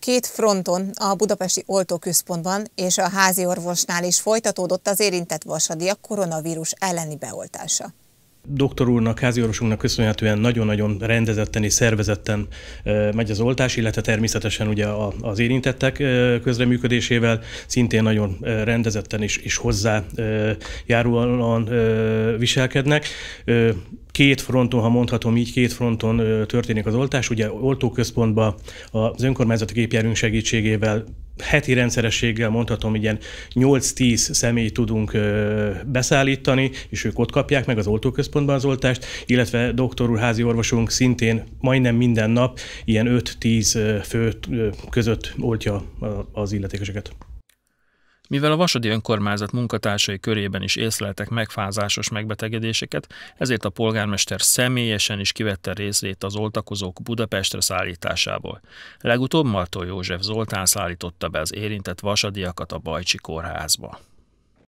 Két fronton, a Budapesti Oltóközpontban és a házi orvosnál is folytatódott az érintett vasadiak koronavírus elleni beoltása doktor úrnak, orvosunknak köszönhetően nagyon-nagyon rendezetten és szervezetten megy az oltás, illetve természetesen ugye az érintettek közreműködésével szintén nagyon rendezetten és, és hozzájárulóan viselkednek két fronton, ha mondhatom így, két fronton történik az oltás. Ugye oltóközpontban az önkormányzati gépjárműnk segítségével heti rendszerességgel mondhatom, ilyen 8-10 személy tudunk beszállítani, és ők ott kapják meg az oltóközpontban az oltást, illetve doktor úr, házi orvosunk szintén majdnem minden nap ilyen 5-10 fő között oltja az illetékeseket. Mivel a vasodi önkormányzat munkatársai körében is észleltek megfázásos megbetegedéseket, ezért a polgármester személyesen is kivette részét az oltakozók Budapestre szállításából. Legutóbb Martó József Zoltán szállította be az érintett vasadiakat a Bajcsi kórházba.